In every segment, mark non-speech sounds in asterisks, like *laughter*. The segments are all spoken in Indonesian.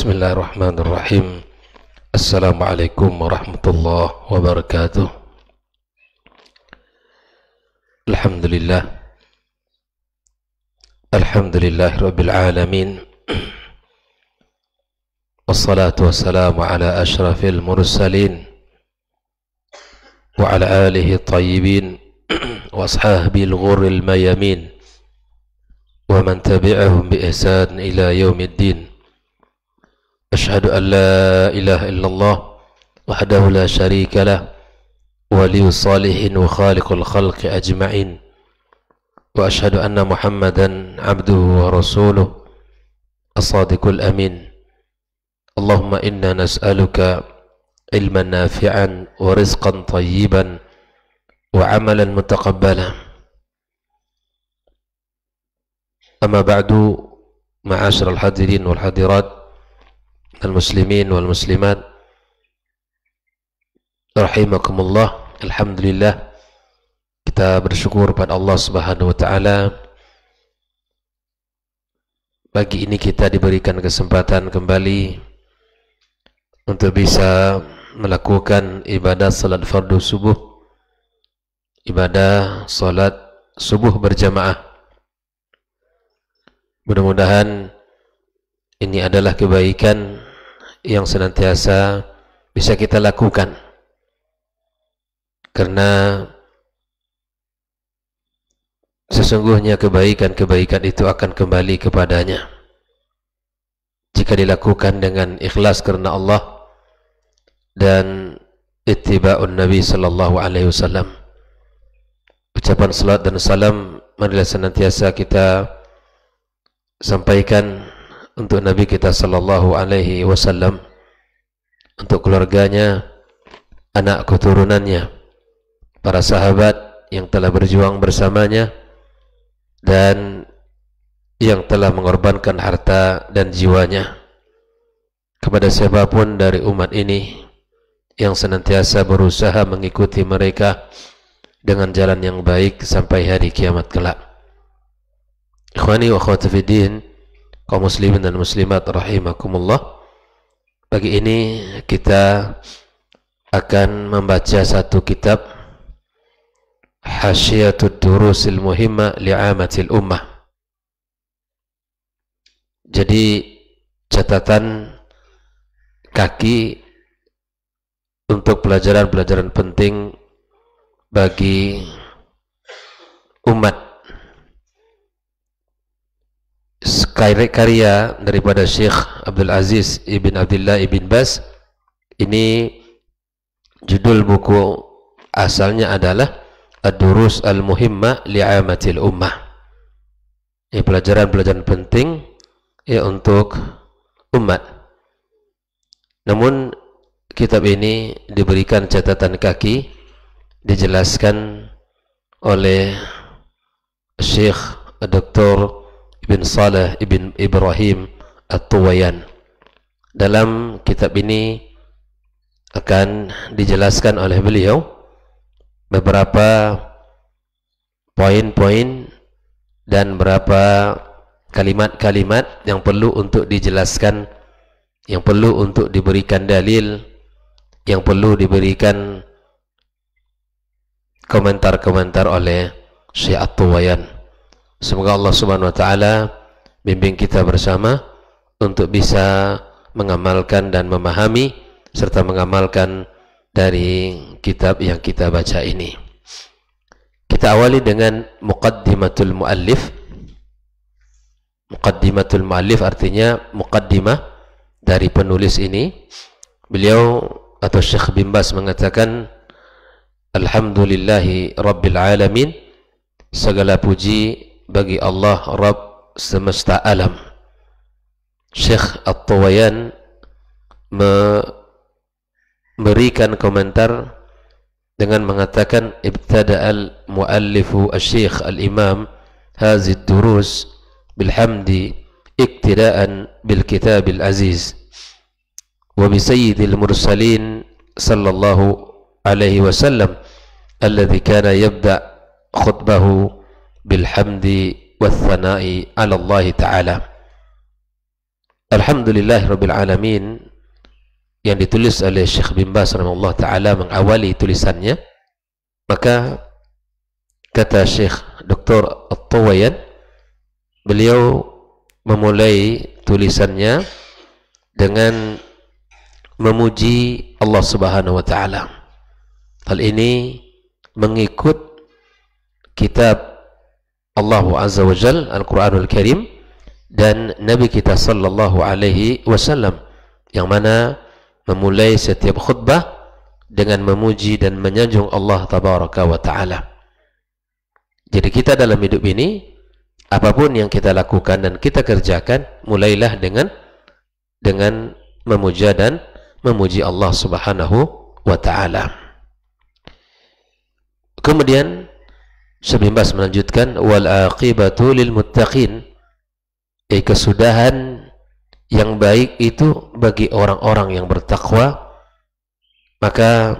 بسم الله الرحمن الرحيم السلام عليكم ورحمة الله وبركاته الحمد لله الحمد لله رب العالمين والصلاة والسلام على أشرف المرسلين وعلى آله الطيبين وأصحابه الغر الميامين ومن تبعهم بإحسان إلى يوم الدين أشهد أن لا إله إلا الله وحده لا شريك له ولي صالح وخالق الخلق أجمعين وأشهد أن محمدا عبده ورسوله الصادق الأمين اللهم إنا نسألك علما نافعا ورزقا طيبا وعملا متقبلا أما بعد معاشر الحاضرين والحاضرات al-muslimin wal-muslimat rahimakumullah alhamdulillah kita bersyukur pada Allah Subhanahu wa taala pagi ini kita diberikan kesempatan kembali untuk bisa melakukan ibadah salat fardu subuh ibadah salat subuh berjamaah mudah-mudahan ini adalah kebaikan yang senantiasa bisa kita lakukan karena sesungguhnya kebaikan-kebaikan itu akan kembali kepadanya jika dilakukan dengan ikhlas karena Allah dan ittiba'un Nabi sallallahu alaihi wasallam ucapan salat dan salam marilah senantiasa kita sampaikan untuk Nabi kita Sallallahu Alaihi Wasallam untuk keluarganya anak keturunannya para sahabat yang telah berjuang bersamanya dan yang telah mengorbankan harta dan jiwanya kepada siapapun dari umat ini yang senantiasa berusaha mengikuti mereka dengan jalan yang baik sampai hari kiamat kelak. Ikhwani wa khawati kaum muslimin dan muslimat rahimakumullah. Pagi ini kita akan membaca satu kitab Hasyiatud Durusil Muhimma Li'amatil Ummah. Jadi catatan kaki untuk pelajaran-pelajaran penting bagi umat karya daripada Syekh Abdul Aziz Ibn Abdullah Ibn Bas ini judul buku asalnya adalah Ad-Durus Al-Muhimma Li'amatil Ummah ini pelajaran-pelajaran penting ya untuk umat namun kitab ini diberikan catatan kaki dijelaskan oleh Syekh Dr bin Saleh ibn Ibrahim At-Tuwayan. Dalam kitab ini akan dijelaskan oleh beliau beberapa poin-poin dan berapa kalimat-kalimat yang perlu untuk dijelaskan, yang perlu untuk diberikan dalil, yang perlu diberikan komentar-komentar oleh at Tuwayan. Semoga Allah Subhanahu wa taala bimbing kita bersama untuk bisa mengamalkan dan memahami serta mengamalkan dari kitab yang kita baca ini. Kita awali dengan muqaddimatul muallif. Muqaddimatul muallif artinya muqaddimah dari penulis ini. Beliau atau Syekh Bimbas mengatakan Alhamdulillahi Rabbil Alamin segala puji bagi Allah Rabb semesta alam. Syekh At-Tawayan memberikan komentar dengan mengatakan ibtada al-muallifu asy-syekh al-imam hazi durus bilhamdi iktidaan bil kitab al-aziz wa bi sayyidil mursalin sallallahu alaihi wasallam alladhi kana yabda khutbahu bilhamdi wathana'i ala Allah Ta'ala Alhamdulillah Rabbil Alamin yang ditulis oleh Syekh bin Bas Allah Ta'ala mengawali tulisannya maka kata Syekh Dr. At-Tawayan beliau memulai tulisannya dengan memuji Allah Subhanahu wa taala. Hal ini mengikut kitab Allah Azza wa Jal Al-Quranul Karim dan Nabi kita Sallallahu Alaihi Wasallam yang mana memulai setiap khutbah dengan memuji dan menyanjung Allah Tabaraka wa Ta'ala jadi kita dalam hidup ini apapun yang kita lakukan dan kita kerjakan mulailah dengan dengan memuja dan memuji Allah Subhanahu wa taala. Kemudian Syekh melanjutkan wal aqibatu lil muttaqin. Eh, kesudahan yang baik itu bagi orang-orang yang bertakwa. Maka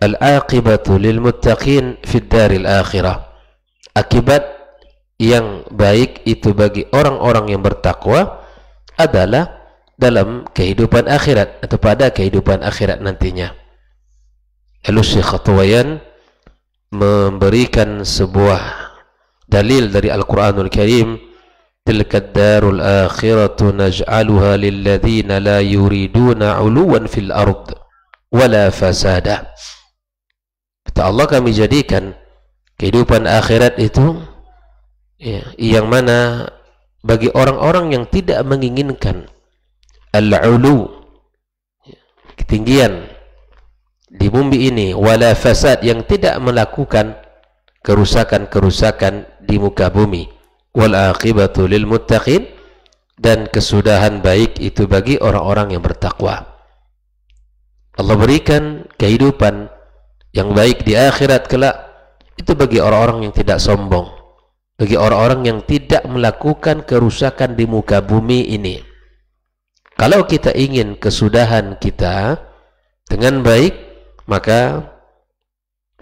al aqibatu lil muttaqin fid daril akhirah. Akibat yang baik itu bagi orang-orang yang bertakwa adalah dalam kehidupan akhirat atau pada kehidupan akhirat nantinya. Lalu Syekh Khatwayan memberikan sebuah dalil dari Al-Quranul Karim tilka darul akhiratu naj'aluha lilladzina la yuriduna 'uluwan fil ard wala fasada kata Allah kami jadikan kehidupan akhirat itu ya, yang mana bagi orang-orang yang tidak menginginkan al-ulu ya, ketinggian di bumi ini wala fasad yang tidak melakukan kerusakan-kerusakan di muka bumi wal aqibatu lil muttaqin dan kesudahan baik itu bagi orang-orang yang bertakwa Allah berikan kehidupan yang baik di akhirat kelak itu bagi orang-orang yang tidak sombong bagi orang-orang yang tidak melakukan kerusakan di muka bumi ini kalau kita ingin kesudahan kita dengan baik maka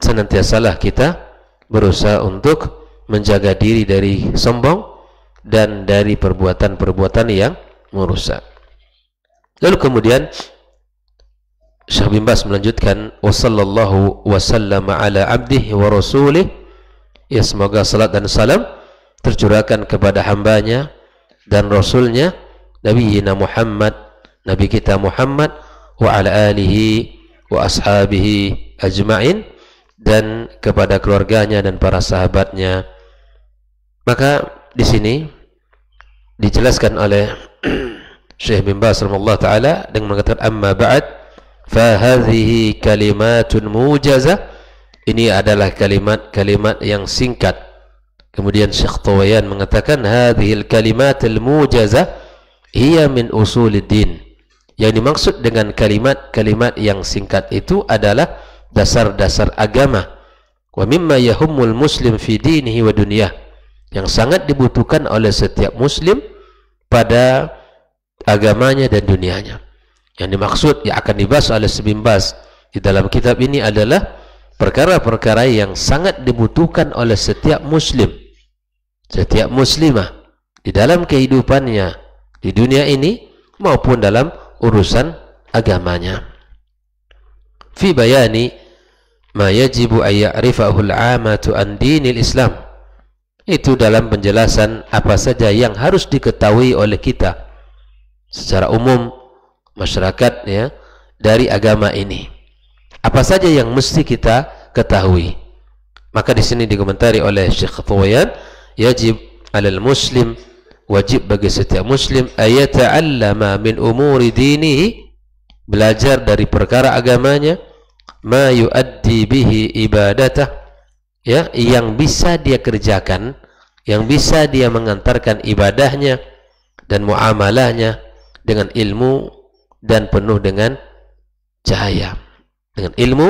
senantiasalah kita berusaha untuk menjaga diri dari sombong dan dari perbuatan-perbuatan yang merusak. Lalu kemudian Syekh bin Bas melanjutkan wasallallahu wasallam ala abdihi wa rasulih ya semoga salat dan salam tercurahkan kepada hambanya dan rasulnya Nabi Muhammad Nabi kita Muhammad wa ala alihi wa ashabihi ajma'in dan kepada keluarganya dan para sahabatnya. Maka di sini dijelaskan oleh *clears throat* Syekh bin Baz rahimallahu taala dengan mengatakan amma ba'd fa hadhihi kalimatun ini adalah kalimat-kalimat yang singkat. Kemudian Syekh Tawayan mengatakan hadhil kalimat al mujazah hiya min usulid din. Yang dimaksud dengan kalimat-kalimat yang singkat itu adalah dasar-dasar agama. Wa mimma yahumul muslim fi dinihi wa dunyah. Yang sangat dibutuhkan oleh setiap muslim pada agamanya dan dunianya. Yang dimaksud yang akan dibahas oleh Sebimbas di dalam kitab ini adalah perkara-perkara yang sangat dibutuhkan oleh setiap muslim. Setiap muslimah di dalam kehidupannya di dunia ini maupun dalam urusan agamanya. Fi bayani ma yajibu ay ya'rifahu al-'amatu an dinil Islam. Itu dalam penjelasan apa saja yang harus diketahui oleh kita secara umum masyarakat ya dari agama ini. Apa saja yang mesti kita ketahui? Maka di sini dikomentari oleh Syekh Fuwayan, yajib alal muslim wajib bagi setiap muslim ayata'allama min umuri dinihi belajar dari perkara agamanya ma yuaddi bihi ibadatah ya yang bisa dia kerjakan yang bisa dia mengantarkan ibadahnya dan muamalahnya dengan ilmu dan penuh dengan cahaya dengan ilmu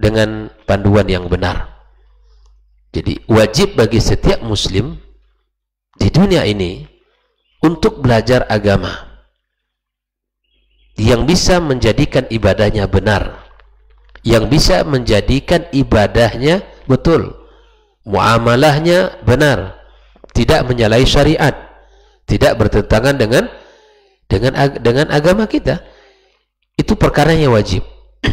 dengan panduan yang benar jadi wajib bagi setiap muslim di dunia ini untuk belajar agama yang bisa menjadikan ibadahnya benar yang bisa menjadikan ibadahnya betul muamalahnya benar tidak menyalahi syariat tidak bertentangan dengan dengan dengan agama kita itu perkara yang wajib *clears throat*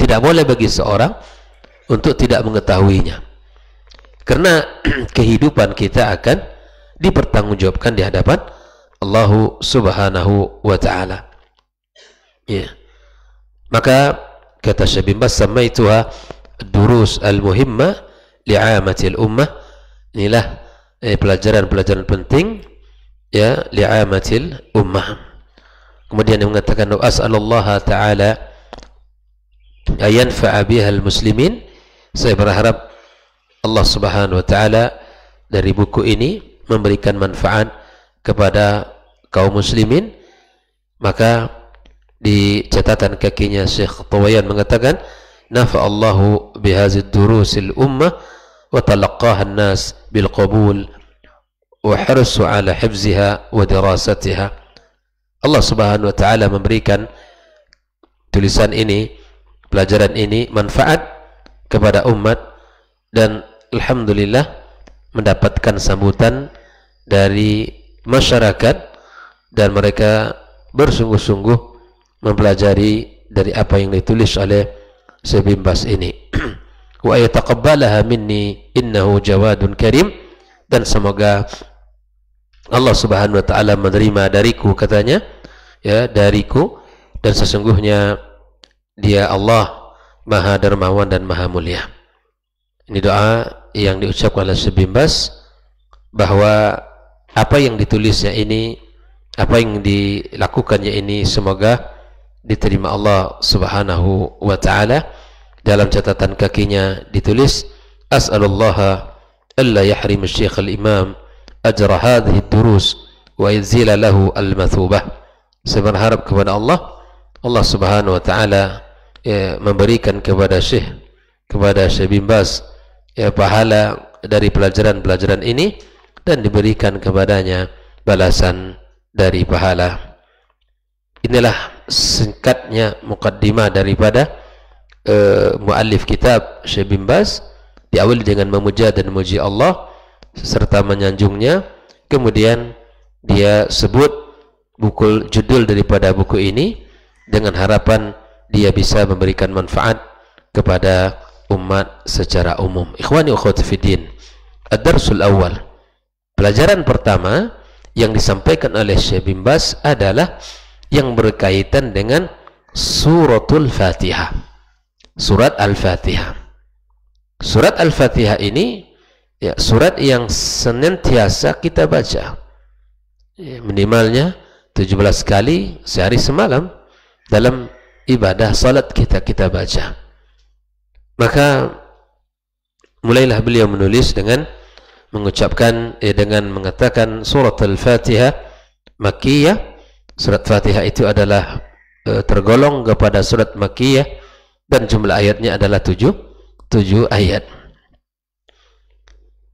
tidak boleh bagi seorang untuk tidak mengetahuinya karena *clears throat* kehidupan kita akan dipertanggungjawabkan di hadapan Allah Subhanahu wa taala. Ya. Maka kata Syabin Bas samaituha durus al-muhimma li'amatil ummah. Inilah eh, pelajaran-pelajaran eh, penting ya li'amatil ummah. Kemudian dia mengatakan as'alullah taala ayanfa'a biha al-muslimin. Saya berharap Allah Subhanahu wa taala dari buku ini memberikan manfaat kepada kaum muslimin maka di catatan kakinya Syekh Tawayan mengatakan Allahu bihazid durusil ummah wa talaqqaha nas bil qabul wa hirsu ala hifziha wa dirasatiha Allah Subhanahu wa taala memberikan tulisan ini pelajaran ini manfaat kepada umat dan Alhamdulillah mendapatkan sambutan dari masyarakat dan mereka bersungguh-sungguh mempelajari dari apa yang ditulis oleh sebimbas ini *clears throat* wa yataqabbalaha minni innahu jawadun karim dan semoga Allah Subhanahu wa taala menerima dariku katanya ya dariku dan sesungguhnya dia Allah Maha Dermawan dan Maha Mulia ini doa yang diucapkan oleh Sebimbas bahwa apa yang ditulisnya ini, apa yang dilakukannya ini semoga diterima Allah Subhanahu wa taala. Dalam catatan kakinya ditulis as'alullah alla yahrim Syekh al-Imam ajra hadhi durus wa yuzila lahu al-mathubah. Saya berharap kepada Allah Allah Subhanahu wa taala eh, memberikan kepada Syekh kepada Syekh Bimbas ya, pahala dari pelajaran-pelajaran ini dan diberikan kepadanya balasan dari pahala. Inilah singkatnya mukaddimah daripada uh, muallif kitab Syekh bin Baz diawali dengan memuja dan memuji Allah serta menyanjungnya kemudian dia sebut buku judul daripada buku ini dengan harapan dia bisa memberikan manfaat kepada umat secara umum. Ikhwani ukhwati fiddin. Ad-darsul awal. Pelajaran pertama yang disampaikan oleh Syekh bin Bas adalah yang berkaitan dengan suratul Fatihah. Surat Al-Fatihah. Surat Al-Fatihah ini ya surat yang senantiasa kita baca. Ya, minimalnya 17 kali sehari semalam dalam ibadah salat kita kita baca. Maka mulailah beliau menulis dengan mengucapkan eh, dengan mengatakan surat Al-Fatihah makiyah. Surat Fatihah itu adalah eh, tergolong kepada surat makiyah dan jumlah ayatnya adalah tujuh, tujuh ayat.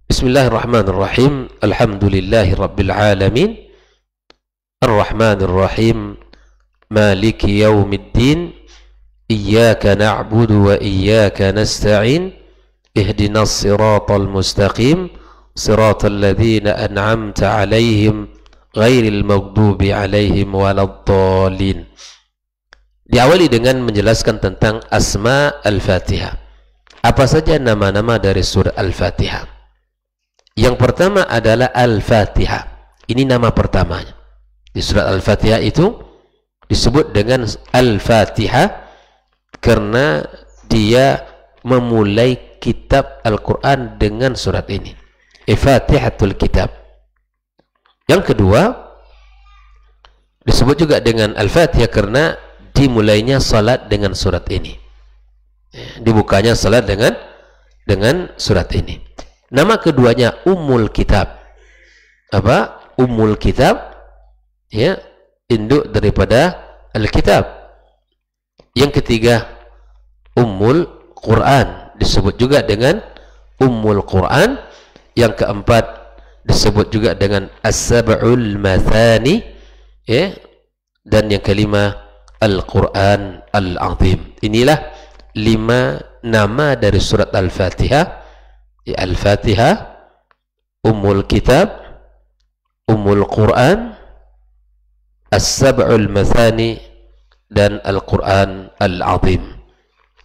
Bismillahirrahmanirrahim. Alhamdulillahirrabbilalamin. Ar-Rahmanirrahim. Maliki yaumiddin. Iyyaka na'budu wa iyyaka nasta'in ihdinas siratal mustaqim siratal ladzina an'amta 'alaihim ghairil maghdubi 'alaihim waladdallin. Diawali dengan menjelaskan tentang asma Al-Fatihah. Apa saja nama-nama dari surah Al-Fatihah? Yang pertama adalah Al-Fatihah. Ini nama pertamanya. Di surat Al-Fatihah itu disebut dengan Al-Fatihah karena dia memulai kitab Al-Quran dengan surat ini Fatihatul Kitab yang kedua disebut juga dengan Al-Fatihah karena dimulainya salat dengan surat ini dibukanya salat dengan dengan surat ini nama keduanya Ummul Kitab apa Ummul Kitab ya induk daripada Alkitab yang ketiga ummul Quran disebut juga dengan ummul Quran yang keempat disebut juga dengan as-sab'ul mathani ya dan yang kelima Al-Quran Al-Azim inilah lima nama dari surat Al-Fatihah ya, Al-Fatihah Ummul Kitab Ummul Quran As-Sab'ul Mathani dan Al-Quran Al-Azim.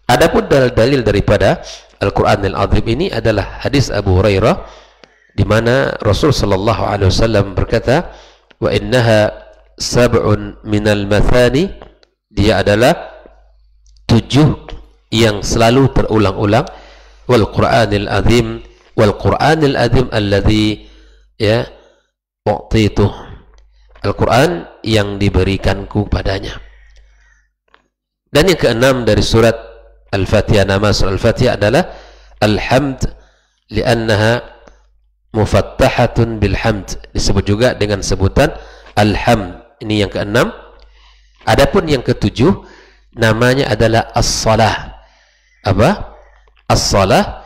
Adapun dalil-dalil daripada Al-Quran Al-Azim ini adalah hadis Abu Hurairah di mana Rasul Sallallahu Alaihi Wasallam berkata, wa innaha sab'un minal mathani dia adalah tujuh yang selalu terulang-ulang wal Quranil Azim wal Quranil Azim alladhi ya waktu itu Al-Quran yang diberikanku padanya dan yang keenam dari surat Al-Fatihah nama surat Al-Fatihah adalah Alhamd li'annaha mufattahatun bilhamd disebut juga dengan sebutan Alhamd ini yang keenam adapun yang ketujuh namanya adalah As-Salah apa? As-Salah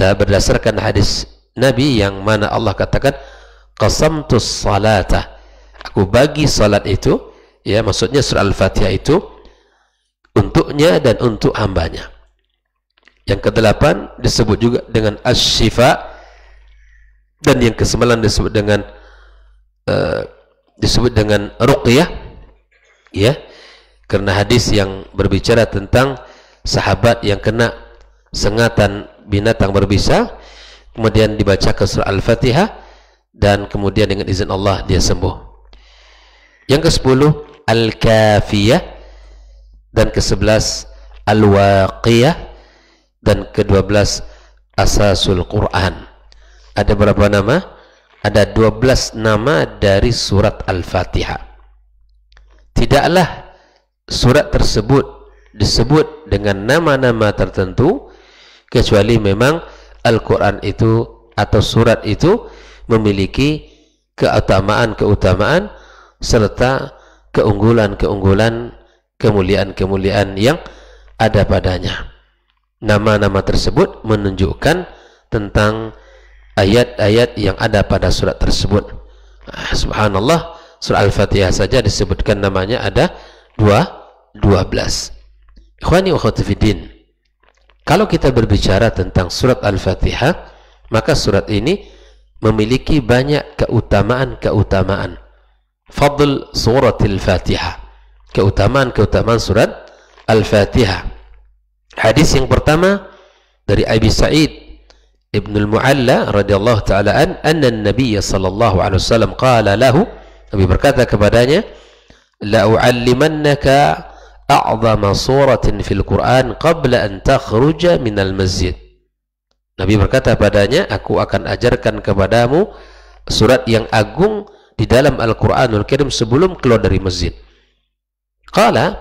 berdasarkan hadis Nabi yang mana Allah katakan qasamtus salata aku bagi salat itu ya maksudnya surah Al-Fatihah itu untuknya dan untuk hambanya yang kedelapan disebut juga dengan asyifa dan yang kesembilan disebut dengan uh, disebut dengan ruqyah ya karena hadis yang berbicara tentang sahabat yang kena sengatan binatang berbisa kemudian dibaca ke surah al-fatihah dan kemudian dengan izin Allah dia sembuh yang ke-10 al-kafiyah dan ke-11 al-waqiyah dan ke-12 asasul Quran. Ada berapa nama? Ada 12 nama dari surat Al-Fatihah. Tidaklah surat tersebut disebut dengan nama-nama tertentu kecuali memang Al-Quran itu atau surat itu memiliki keutamaan-keutamaan serta keunggulan-keunggulan kemuliaan-kemuliaan yang ada padanya. Nama-nama tersebut menunjukkan tentang ayat-ayat yang ada pada surat tersebut. Nah, subhanallah, surat Al-Fatihah saja disebutkan namanya ada 2 12. Ikhwani wa khotifidin. Kalau kita berbicara tentang surat Al-Fatihah, maka surat ini memiliki banyak keutamaan-keutamaan. Fadl suratil Fatihah. keutamaan-keutamaan surat Al-Fatihah. Hadis yang pertama dari Abi Sa'id Ibnu Al-Mualla radhiyallahu taala an anna an-nabiy sallallahu alaihi wasallam qala lahu Nabi berkata kepadanya la u'allimannaka a'zama suratin fil Qur'an qabla an takhruja min al-masjid. Nabi berkata padanya, aku akan ajarkan kepadamu surat yang agung di dalam Al-Quranul Al Kirim sebelum keluar dari masjid. قال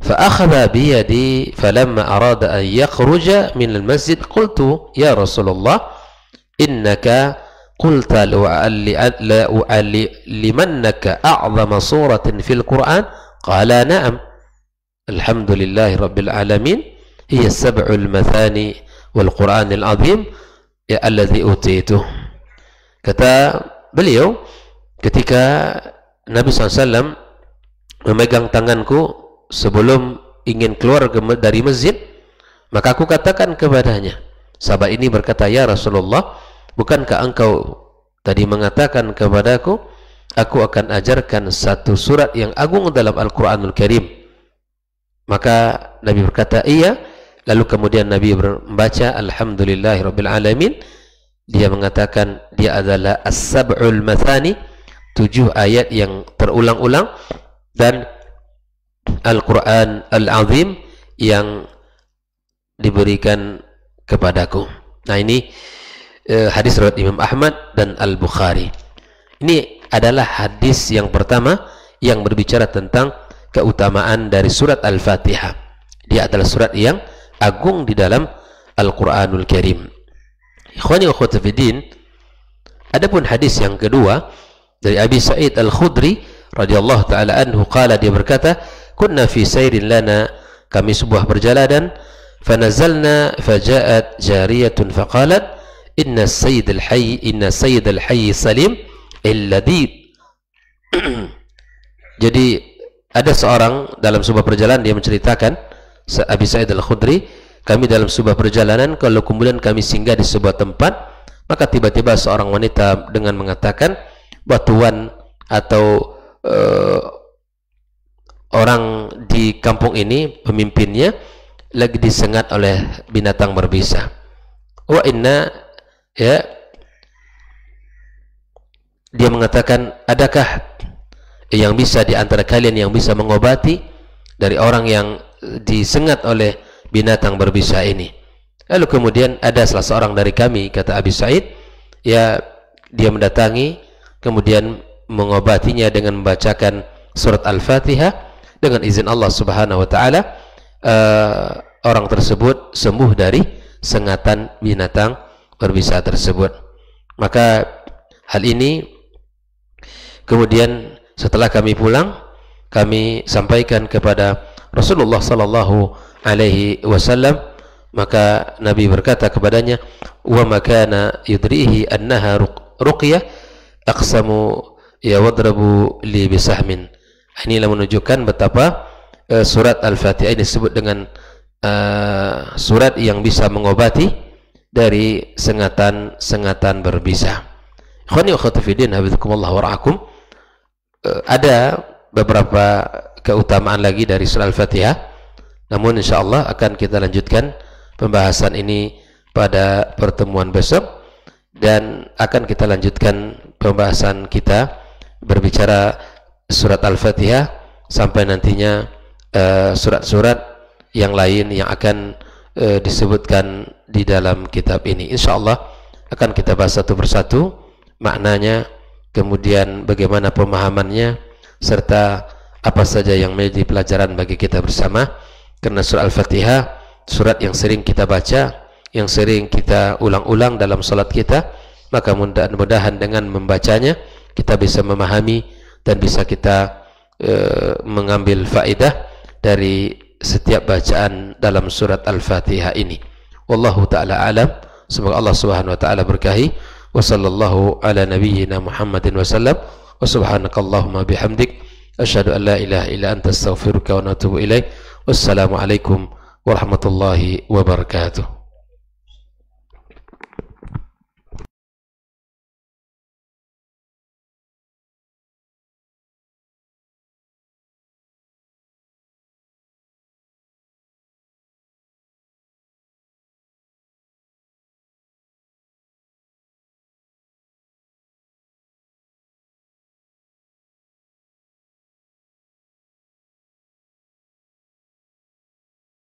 فأخذ بيدي فلما أراد أن يخرج من المسجد قلت يا رسول الله إنك قلت لمنك أعظم صورة في القرآن قال نعم الحمد لله رب العالمين هي السبع المثاني والقرآن العظيم الذي أوتيته kata صلى ketika Nabi SAW memegang tanganku sebelum ingin keluar dari masjid maka aku katakan kepadanya sahabat ini berkata ya Rasulullah bukankah engkau tadi mengatakan kepadaku aku akan ajarkan satu surat yang agung dalam Al-Quranul Karim maka Nabi berkata iya lalu kemudian Nabi membaca Alhamdulillahirrabbilalamin dia mengatakan dia adalah As-Sab'ul Mathani tujuh ayat yang terulang-ulang dan Al-Quran Al-Azim yang diberikan kepadaku nah ini eh, hadis riwayat Imam Ahmad dan Al-Bukhari ini adalah hadis yang pertama yang berbicara tentang keutamaan dari surat Al-Fatihah dia adalah surat yang agung di dalam Al-Quranul Karim Ikhwani wa khutufidin Adapun hadis yang kedua dari Abi Sa'id Al-Khudri radhiyallahu taala anhu qala dia berkata kunna fi sayrin lana kami sebuah perjalanan fanazalna faja'at jariyatun faqalat inna sayyid al-hayy inna sayyid al-hayy salim alladhi *clears throat* jadi ada seorang dalam sebuah perjalanan dia menceritakan Abi Sa'id al-Khudri kami dalam sebuah perjalanan kalau kemudian kami singgah di sebuah tempat maka tiba-tiba seorang wanita dengan mengatakan batuan atau uh, orang di kampung ini pemimpinnya lagi disengat oleh binatang berbisa wa inna ya dia mengatakan adakah yang bisa di antara kalian yang bisa mengobati dari orang yang disengat oleh binatang berbisa ini lalu kemudian ada salah seorang dari kami kata Abi Said ya dia mendatangi kemudian mengobatinya dengan membacakan surat Al-Fatihah dengan izin Allah Subhanahu wa taala uh, orang tersebut sembuh dari sengatan binatang berbisa tersebut. Maka hal ini kemudian setelah kami pulang kami sampaikan kepada Rasulullah sallallahu alaihi wasallam maka Nabi berkata kepadanya wa makana yudrihi annaha ruqyah aqsamu ya wadrabu li bisahmin ah, lah menunjukkan betapa uh, surat Al-Fatihah ini disebut dengan uh, surat yang bisa mengobati dari sengatan-sengatan berbisa khani wa khatufidin habibukumullah eh, ada beberapa keutamaan lagi dari surat Al-Fatihah namun insyaallah akan kita lanjutkan pembahasan ini pada pertemuan besok dan akan kita lanjutkan pembahasan kita berbicara surat Al-Fatihah sampai nantinya eh, surat-surat uh, yang lain yang akan uh, disebutkan di dalam kitab ini. Insya Allah akan kita bahas satu persatu maknanya, kemudian bagaimana pemahamannya, serta apa saja yang menjadi pelajaran bagi kita bersama. Karena surat Al-Fatihah, surat yang sering kita baca, yang sering kita ulang-ulang dalam salat kita, maka mudah-mudahan dengan membacanya, kita bisa memahami dan bisa kita e, mengambil faedah dari setiap bacaan dalam surat Al-Fatihah ini. Wallahu taala alam. Semoga Allah Subhanahu wa taala berkahi. Wassallallahu ala nabiyyina Muhammadin wasallam. Wa subhanakallahumma bihamdik asyhadu an la ilaha illa anta astaghfiruka wa atubu ilaik. Wassalamu alaikum warahmatullahi wabarakatuh.